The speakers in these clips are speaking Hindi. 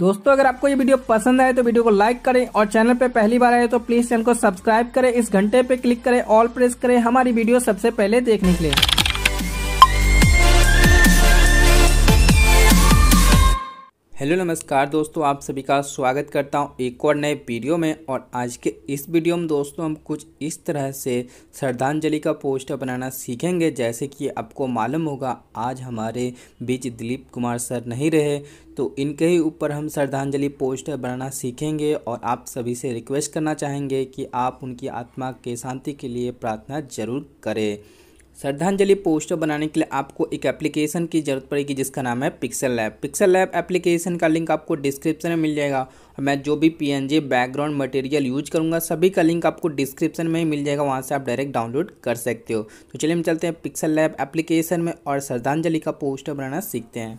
दोस्तों अगर आपको ये वीडियो पसंद आए तो वीडियो को लाइक करें और चैनल पर पहली बार आए तो प्लीज चैनल को सब्सक्राइब करें इस घंटे पे क्लिक करें ऑल प्रेस करें हमारी वीडियो सबसे पहले देखने के लिए हेलो नमस्कार दोस्तों आप सभी का स्वागत करता हूं एक और नए वीडियो में और आज के इस वीडियो में दोस्तों हम कुछ इस तरह से श्रद्धांजलि का पोस्टर बनाना सीखेंगे जैसे कि आपको मालूम होगा आज हमारे बीच दिलीप कुमार सर नहीं रहे तो इनके ही ऊपर हम श्रद्धांजलि पोस्टर बनाना सीखेंगे और आप सभी से रिक्वेस्ट करना चाहेंगे कि आप उनकी आत्मा के शांति के लिए प्रार्थना जरूर करें श्रद्धांजलि पोस्टर बनाने के लिए आपको एक एप्लीकेशन की जरूरत पड़ेगी जिसका नाम है pixel lab pixel lab application का लिंक आपको डिस्क्रिप्शन में मिल जाएगा और मैं जो भी पीएनजी बैकग्राउंड मटेरियल यूज करूँगा सभी का लिंक आपको डिस्क्रिप्शन में ही मिल जाएगा वहाँ से आप डायरेक्ट डाउनलोड कर सकते हो तो चलिए हम चलते हैं पिक्सल लैब एप्लीकेशन में और श्रद्धांजलि का पोस्टर बनाना सीखते हैं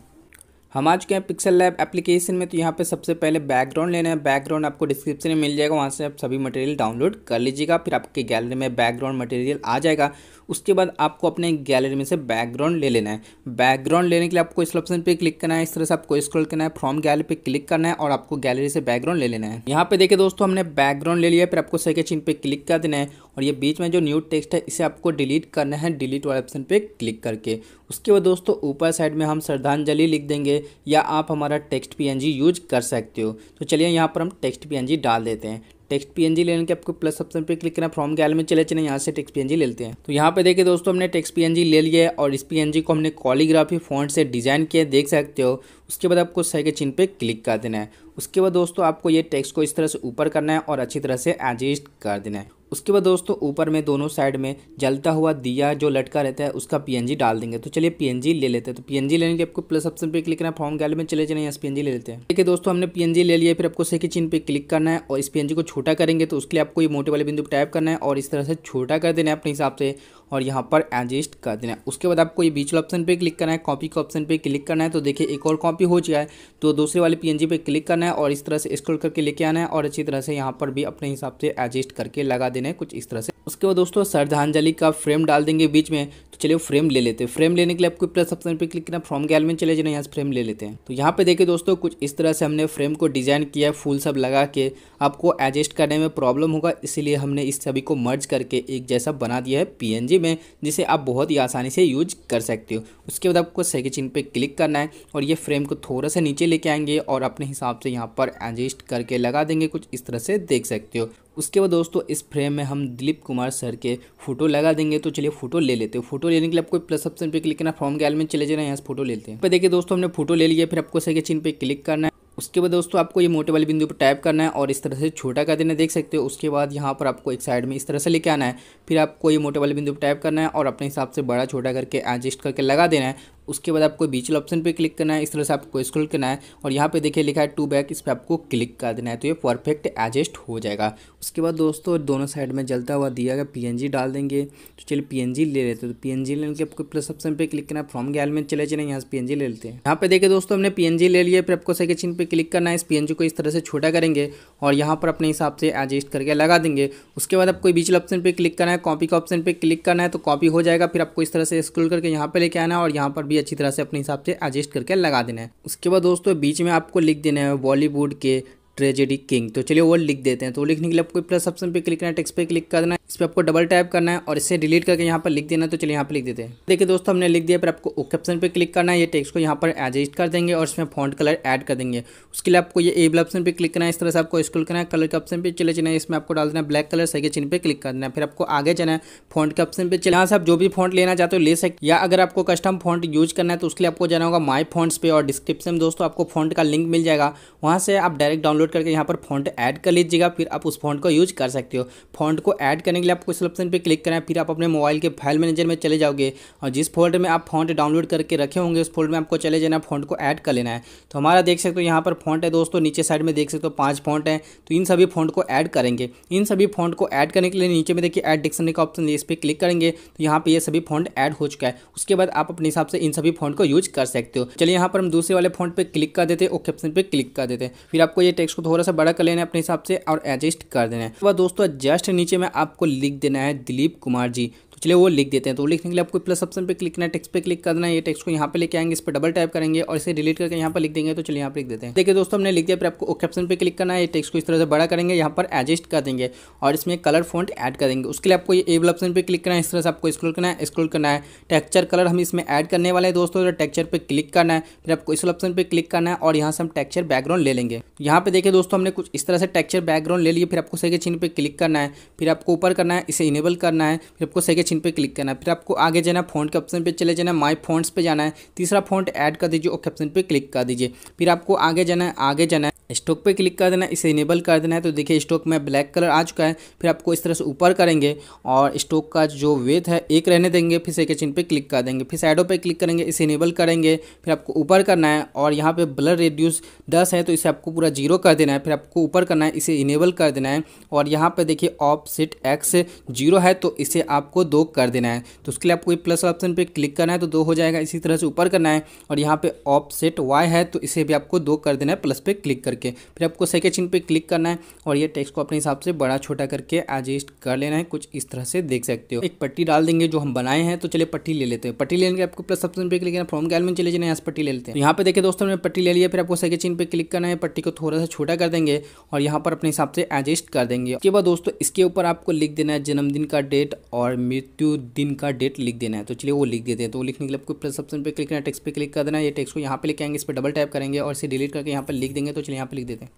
हम आ चुके हैं पिक्सल लैब एप्लीकेशन में तो यहाँ पे सबसे पहले बैकग्राउंड लेना है बैकग्राउंड आपको डिस्क्रिप्शन में मिल जाएगा वहाँ से आप सभी मटेरियल डाउनलोड कर लीजिएगा फिर आपके गैलरी में बैकग्राउंड मटेरियल आ जाएगा उसके बाद आपको अपने गैलरी में से बैकग्राउंड ले लेना है बैकग्राउंड लेने के लिए आपको इस ऑप्शन पर क्लिक करना है इस तरह से आपको स्क्रॉल करना है फ्रॉम गैलरी पे क्लिक करना है और आपको गैलरी से बैकग्राउंड ले लेना है यहाँ पे देखिए दोस्तों हमने बैकग्राउंड ले लिया फिर आपको सही के चिन्ह पे क्लिक कर देना है और ये बीच में जो न्यू टेक्स्ट है इसे आपको डिलीट करना है डिलीट वाले ऑप्शन पर क्लिक करके उसके बाद दोस्तों ऊपर साइड में हम श्रद्धांजलि लिख देंगे या आप हमारा टेक्स्ट पी यूज कर सकते हो तो चलिए यहाँ पर हम टेक्स्ट पी डाल देते हैं टेक्स्ट पीएनजी लेने के आपको प्लस ऑप्शन पे क्लिक करना के गैल में चले चले यहाँ से टेक्स्ट पीएनजी लेते हैं तो यहाँ पे देखिए दोस्तों हमने टेक्स्ट पीएनजी ले लिया है और इस पीएनजी को हमने कॉलीग्राफी फॉन्ट से डिजाइन किया देख सकते हो उसके बाद आपको सही के चिन्ह पे क्लिक कर देना है उसके बाद दोस्तों आपको ये टेक्स्ट को इस तरह से ऊपर करना है और अच्छी तरह से एडजस्ट कर देना है उसके बाद दोस्तों ऊपर में दोनों साइड में जलता हुआ दिया जो लटका रहता है उसका पीएनजी डाल देंगे तो चलिए पीएनजी ले लेते हैं तो पीएनजी लेने के आपको प्लस ऑप्शन पे क्लिक करना है फॉर्म गैल में चले चले है पीएनजी ले लेते हैं ठीक है दोस्तों हमने पीएनजी ले लिया फिर आपको सही चीन पे क्लिक करना है और इस पीएनजी को छोटा करेंगे तो उसके लिए आपको ये मोटे वाले बिंदु टाइप करना है और इस तरह से छोटा कर देना है अपने हिसाब से और यहाँ पर एडजस्ट कर देना है उसके बाद आपको ये बीच वाले ऑप्शन पे क्लिक करना है कॉपी के ऑप्शन पे क्लिक करना है तो देखिए एक और कॉपी हो चुका है तो दूसरे वाले पीएनजी पे क्लिक करना है और इस तरह से स्क्रॉल करके लेके आना है और अच्छी तरह से यहाँ पर भी अपने हिसाब से एडजस्ट करके लगा देना दिन है कुछ इस तरह से उसके बाद दोस्तों श्रद्धांजलि का फ्रेम डाल देंगे बीच में तो चलिए फ्रेम ले लेते हैं फ्रेम लेने के लिए आपको प्लस ऑप्शन पे क्लिक करना फ्रॉम गैल में चले जाना यहाँ से फ्रेम ले लेते हैं तो यहाँ पे देखिए दोस्तों कुछ इस तरह से हमने फ्रेम को डिजाइन किया है फूल सब लगा के आपको एडजस्ट करने में प्रॉब्लम होगा इसीलिए हमने इस सभी को मर्ज करके एक जैसा बना दिया है पी में जिसे आप बहुत ही आसानी से यूज कर सकते हो उसके बाद आपको सेके चिन्ह पर क्लिक करना है और ये फ्रेम को थोड़ा सा नीचे लेके आएंगे और अपने हिसाब से यहाँ पर एडजस्ट करके लगा देंगे कुछ इस तरह से देख सकते हो उसके बाद दोस्तों इस फ्रेम में हम दिलीप कुमार सर के फोटो लगा देंगे तो चलिए फोटो ले लेते हैं फोटो लेने के लिए आपको प्लस ऑप्शन पे क्लिक करना फॉर्म गैल में चले जाना यहाँ से फोटो ले लेते हैं पर देखिए दोस्तों हमने फोटो ले लिया फिर आपको सके चिन्ह पे क्लिक करना है उसके बाद दोस्तों आपको ये मोटे वाले बिंदु पर टाइप करना है और इस तरह से छोटा कर देना देख सकते हो उसके बाद यहाँ पर आपको एक साइड में इस तरह से लेके आना है फिर आपको ये मोटे वाले बिंदु पर टाइप करना है और अपने हिसाब से बड़ा छोटा करके एडजस्ट करके लगा देना है उसके बाद आपको बीचल ऑप्शन पे क्लिक करना है इस तरह से आपको स्क्रॉल करना है और यहाँ पे देखिए लिखा है टू बैक इस पर आपको क्लिक कर देना है तो ये परफेक्ट एडजस्ट हो जाएगा उसके बाद दोस्तों दोनों साइड में जलता हुआ दिया गया पी डाल देंगे तो चलिए पी ले लेते हैं तो पी लेने के आपको प्लस ऑप्शन पर क्लिक करना है फॉर्म गैल में चले चले यहाँ से पी ले लेते हैं यहाँ पे देखिए दोस्तों हमने पी ले लिया फिर आपको सेकेंड चिन्ह पर क्लिक करना है इस पी को इस तरह से छोटा करेंगे और यहाँ पर अपने हिसाब से एडजस्ट करके लगा देंगे उसके बाद आपको बीचल ऑप्शन पर क्लिक करना है कॉपी का ऑप्शन पर क्लिक करना है तो कॉपी हो जाएगा फिर आपको इस तरह से स्क्रोल करके यहाँ पर लेके आना है और यहाँ पर भी अच्छी तरह से अपने हिसाब से एडजस्ट करके लगा देना है उसके बाद दोस्तों बीच में आपको लिख देना है बॉलीवुड के ट्रेजेडी किंग तो चलिए वो लिख देते हैं तो लिखने के लिए आपको प्लस ऑप्शन पे क्लिक करना है पे क्लिक करना है इस पर आपको डबल टैप करना है और इसे डिलीट करके यहाँ पर लिख देना तो चलिए यहाँ पर लिख देते हैं देखिए दोस्तों हमने लिख दिया पर आपको ओके ऑप्शन पर क्लिक करना है ये टेक्स्ट को यहाँ पर एडजस्ट कर देंगे और इसमें फॉन्ट कलर ऐड कर देंगे उसके लिए आपको ये एबल ऑप्शन पर क्लिक करना है इस तरह से आपको स्कूल करना है कलर के ऑप्शन पर चले जाना है इसमें आपको डाल देना ब्लैक कलर सही के चिन्ह पर क्लिक देना है फिर आपको आगे जाना है फॉन्ट के ऑप्शन पर चले यहाँ से आप जो भी फॉन्ट लेना चाहते हो ले सकते या अगर आपको कस्टम फॉन्ट यूज करना है तो उसके लिए आपको जाना होगा माई फॉन्ट्स पे और डिस्क्रिप्शन में दोस्तों आपको फॉन्ट का लिंक मिल जाएगा वहाँ से आप डायरेक्ट डाउनलोड करके यहाँ पर फॉन्ट ऐड कर लीजिएगा फिर आप उस फॉन्ट को यूज कर सकते हो फॉन्ट को ऐड करने के लिए आपको इस ऑप्शन पर क्लिक करें फिर आप अपने मोबाइल के फाइल मैनेजर में चले जाओगे और जिस फोल्डर में आप फॉन्ट डाउनलोड करके रखे होंगे उस फोल्ड में आपको चले जाना फॉन्ट को ऐड कर लेना है तो हमारा देख सकते हो यहाँ पर फॉन्ट है दोस्तों नीचे साइड में देख सकते हो पाँच फॉन्ट है तो इन सभी फॉन्ट को ऐड करेंगे इन सभी फॉन्ट को ऐड करने के लिए नीचे में देखिए ऐड डिक्शनरी का ऑप्शन इस पर क्लिक करेंगे तो यहाँ पर ये सभी फॉन्ट ऐड हो चुका है उसके बाद आप अपने हिसाब से इन सभी फॉन्ट को यूज कर सकते हो चलिए यहाँ पर हम दूसरे वाले फॉन्ट पर क्लिक कर देते ओके ऑप्शन पर क्लिक कर देते फिर आपको ये टेक्स्ट को थोड़ा सा बड़ा कर लेना है अपने हिसाब से और एडजस्ट कर देना है वह दोस्तों जस्ट नीचे में आपको लिख देना है दिलीप कुमार जी चलिए वो लिख देते हैं तो लिखने के लिए आपको प्लस ऑप्शन पर क्लिक करना है टेक्स्ट पर क्लिक करना है ये टेक्स्ट को यहाँ पे लेके आएंगे इस पर डबल टाइप करेंगे और इसे डिलीट करके यहाँ पर लिख देंगे तो चलिए यहाँ पर लिख देते हैं देखिए दोस्तों हमने लिख दिया फिर आपको ओके ऑप्शन पर क्लिक करना है ये टेक्स्ट को इस तरह से बड़ा करेंगे यहाँ पर एडजस्ट कर देंगे और इसमें कलर फॉन्ट एड करेंगे उसके लिए आपको ये एबल ऑप्शन पर क्लिक करना है इस तरह से आपको स्क्रोल करना है स्क्रोल करना है टेक्चर कलर हम इसमें ऐड करने वाले हैं दोस्तों टेक्चर पर क्लिक करना है फिर आपको इस ऑप्शन पर क्लिक करना है और यहाँ से हम टेक्चर बैकग्राउंड ले लेंगे यहाँ पे देखिए दोस्तों हमने कुछ इस तरह से टेक्चर बैकग्राउंड ले लिया फिर आपको सही चिन्ह पर क्लिक करना है फिर आपको ऊपर करना है इसे इनेबल करना है फिर आपको सही ऑप्शन पे क्लिक करना है फिर आपको आगे जाना फॉन्ट के ऑप्शन पे चले जाना माई फॉन्ट्स पे जाना है तीसरा फॉन्ट ऐड कर दीजिए ओके ऑप्शन पे क्लिक कर दीजिए फिर आपको आगे जाना है आगे जाना है स्टॉक पे क्लिक कर देना इसे इनेबल कर देना है तो देखिए स्टॉक में ब्लैक कलर आ चुका है फिर आपको इस तरह से ऊपर करेंगे और स्टॉक का जो वेथ है एक रहने देंगे फिर से चिन्ह पे क्लिक कर देंगे फिर साइडों पे क्लिक करेंगे इसे इनेबल करेंगे फिर आपको ऊपर करना है और यहाँ पे ब्लर रेड्यूस दस है तो इसे आपको पूरा जीरो कर देना है फिर आपको ऊपर करना है इसे इनेबल कर देना है और यहाँ पर देखिए ऑप सेट एक्स जीरो है तो इसे आपको दो कर देना है तो उसके लिए आपको प्लस ऑप्शन पर क्लिक करना है तो दो हो जाएगा इसी तरह से ऊपर करना है और यहाँ पर ऑफसेट वाई है तो इसे भी आपको दो कर देना है प्लस पर क्लिक करके फिर आपको सेकेंड चिन्ह पर क्लिक करना है और यह टेक्स को अपने हिसाब से बड़ा छोटा करके एडजस्ट कर लेना है कुछ इस तरह से देख सकते हो एक पट्टी डाल देंगे जो हम बनाए हैं तो चलिए पट्टी ले लेते हैं पट्टी लेने के आपको प्लस ऑप्शन पे क्लिक करना फॉर्म के एलमेंट चले जाना यहाँ से पट्टी ले लेते हैं यहाँ पे देखिए दोस्तों हमने पट्टी ले लिया फिर आपको सेकेंड चिन्ह पे क्लिक करना है पट्टी को थोड़ा सा छोटा कर देंगे और यहाँ पर अपने हिसाब से एडजस्ट कर देंगे उसके बाद दोस्तों इसके ऊपर आपको लिख देना है जन्मदिन का डेट और मृत मृत्यु दिन का डेट लिख देना है तो चलिए वो लिख देते हैं तो वो लिखने के लिए आपको प्लस ऑप्शन पे क्लिक करना है टेक्स्ट पे क्लिक कर देना है ये टेक्स्ट को यहाँ पे लेके आएंगे इस पर डबल टाइप करेंगे और इसे डिलीट करके यहाँ पर लिख देंगे तो चलिए यहाँ पर लिख देते हैं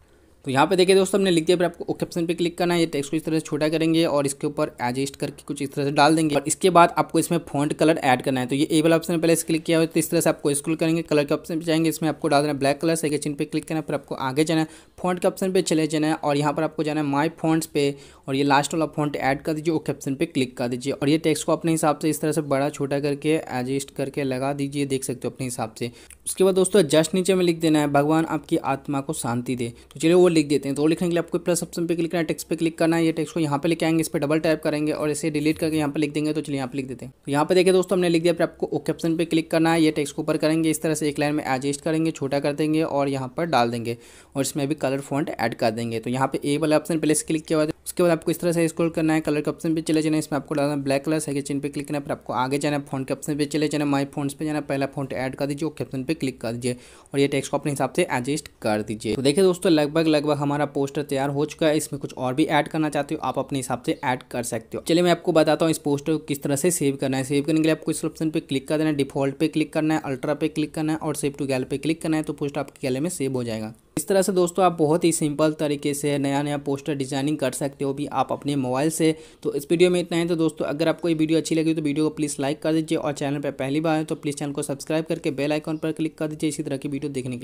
तो यहाँ पे देखिए दोस्तों हमने लिख दिया फिर आपको ओके ऑप्शन पे क्लिक करना है ये टेक्स्ट को इस तरह से छोटा करेंगे और इसके ऊपर एडजस्ट करके कुछ इस तरह से डाल देंगे और इसके बाद आपको इसमें फॉन्ट कलर ऐड करना है तो ये ए वाला ऑप्शन पहले इस क्लिक किया हुआ तो इस तरह से आपको स्क्रॉल करेंगे कलर के ऑप्शन पर जाएंगे इसमें आपको डाल देना ब्लैक कलर सेकेंड चिन्ह पर क्लिक करना है फिर आपको आगे जाना है फॉन्ट के ऑप्शन पर चले जाना है और यहाँ पर आपको जाना है माई फॉन्ट्स पे और ये लास्ट वाला फॉन्ट ऐड कर दीजिए ओके ऑप्शन पर क्लिक कर दीजिए और ये टेक्स्ट को अपने हिसाब से इस तरह से बड़ा छोटा करके एडजस्ट करके लगा दीजिए देख सकते हो अपने हिसाब से उसके बाद दोस्तों जस्ट नीचे में लिख देना है भगवान आपकी आत्मा को शांति दे तो चलिए वो लिख देते हैं तो वो लिखने के लिए आपको प्लस ऑप्शन पे क्लिक करना है टेक्स्ट पे क्लिक करना है ये टेक्स्ट को यहाँ पे लेके आएंगे इस पर डबल टाइप करेंगे और इसे डिलीट करके यहाँ पे लिख देंगे तो चलिए यहाँ पे लिख देते हैं तो यहाँ पे देखिए दोस्तों हमने लिख दिया फिर आपको ओके ऑप्शन पे क्लिक करना है ये टेक्स को ऊपर करेंगे इस तरह से एक लाइन में एडजस्ट करेंगे छोटा कर देंगे और यहाँ पर डाल देंगे और इसमें भी कलर फॉन्ट एड कर देंगे तो यहाँ पे ए वाला ऑप्शन पहले से क्लिक किया उसके बाद आपको इस तरह से स्क्रॉल करना है कलर के ऑप्शन पे चले जाना है इसमें आपको डालना ब्लैक कलर सेकंड चिन्ह पे क्लिक करना है फिर आपको आगे जाना है फोन के ऑप्शन पे चले जाना माय माई फोन पे जाना पहला फोन ऐड कर दीजिए ओके ऑप्शन पे पे क्लिक कर दीजिए और ये टेक्स्ट को अपने हिसाब से एडजस्ट कर दीजिए तो देखिए दोस्तों लगभग लगभग हमारा पोस्टर तैयार हो चुका है इसमें कुछ और भी ऐड करना चाहते हो आप अपने हिसाब से ऐड कर सकते हो चलिए मैं आपको बताता हूँ इस पोस्टर को किस तरह से सेव करना है सेव करने के लिए आपको इस ऑप्शन पर क्लिक कर देना है डिफॉल्ट पे क्लिक करना है अल्ट्रा पे क्लिक करना है और सेव टू गैल पे क्लिक करना है तो पोस्ट आपके गैले में सेव हो जाएगा इस तरह से दोस्तों आप बहुत ही सिंपल तरीके से नया नया पोस्टर डिजाइनिंग कर सकते हो भी आप अपने मोबाइल से तो इस वीडियो में इतना है तो दोस्तों अगर आपको ये वीडियो अच्छी लगी तो वीडियो को प्लीज़ लाइक कर दीजिए और चैनल पर पहली बार है तो प्लीज़ चैनल को सब्सक्राइब करके बेल आइकॉन पर क्लिक कर दीजिए इसी तरह की वीडियो देखने के